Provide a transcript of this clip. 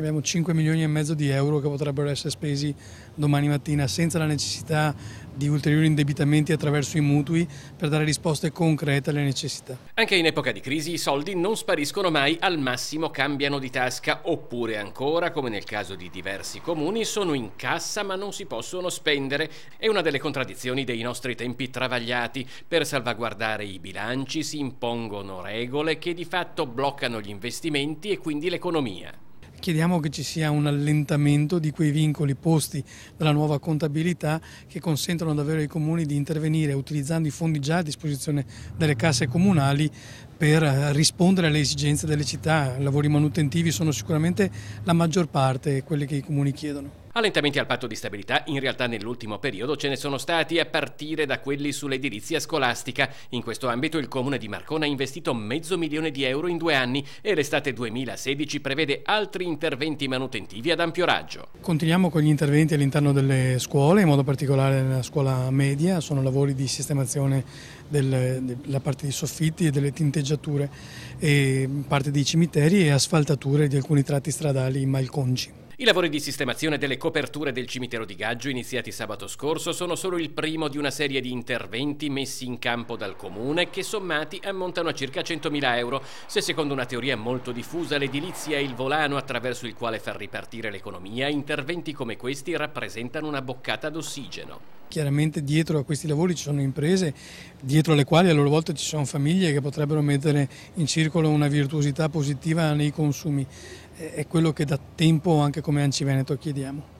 abbiamo 5 milioni e mezzo di euro che potrebbero essere spesi domani mattina senza la necessità di ulteriori indebitamenti attraverso i mutui per dare risposte concrete alle necessità. Anche in epoca di crisi i soldi non spariscono mai, al massimo cambiano di tasca oppure ancora, come nel caso di diversi comuni, sono in cassa ma non si possono spendere. È una delle contraddizioni dei nostri tempi travagliati. Per salvaguardare i bilanci si impongono regole che di fatto bloccano gli investimenti e quindi l'economia. Chiediamo che ci sia un allentamento di quei vincoli posti dalla nuova contabilità che consentano davvero ai comuni di intervenire utilizzando i fondi già a disposizione delle casse comunali per eh, rispondere alle esigenze delle città. I Lavori manutentivi sono sicuramente la maggior parte quelli che i comuni chiedono. Allentamenti al patto di stabilità in realtà nell'ultimo periodo ce ne sono stati a partire da quelli sull'edilizia scolastica. In questo ambito il comune di Marcona ha investito mezzo milione di euro in due anni e l'estate 2016 prevede altri interventi manutentivi ad ampio raggio. Continuiamo con gli interventi all'interno delle scuole, in modo particolare nella scuola media, sono lavori di sistemazione della parte dei soffitti e delle tinteggiature e parte dei cimiteri e asfaltature di alcuni tratti stradali malconci. I lavori di sistemazione delle coperture del cimitero di Gaggio, iniziati sabato scorso, sono solo il primo di una serie di interventi messi in campo dal comune che sommati ammontano a circa 100.000 euro, se secondo una teoria molto diffusa l'edilizia è il volano attraverso il quale far ripartire l'economia, interventi come questi rappresentano una boccata d'ossigeno chiaramente dietro a questi lavori ci sono imprese, dietro alle quali a loro volta ci sono famiglie che potrebbero mettere in circolo una virtuosità positiva nei consumi. È quello che da tempo anche come Anci Veneto chiediamo.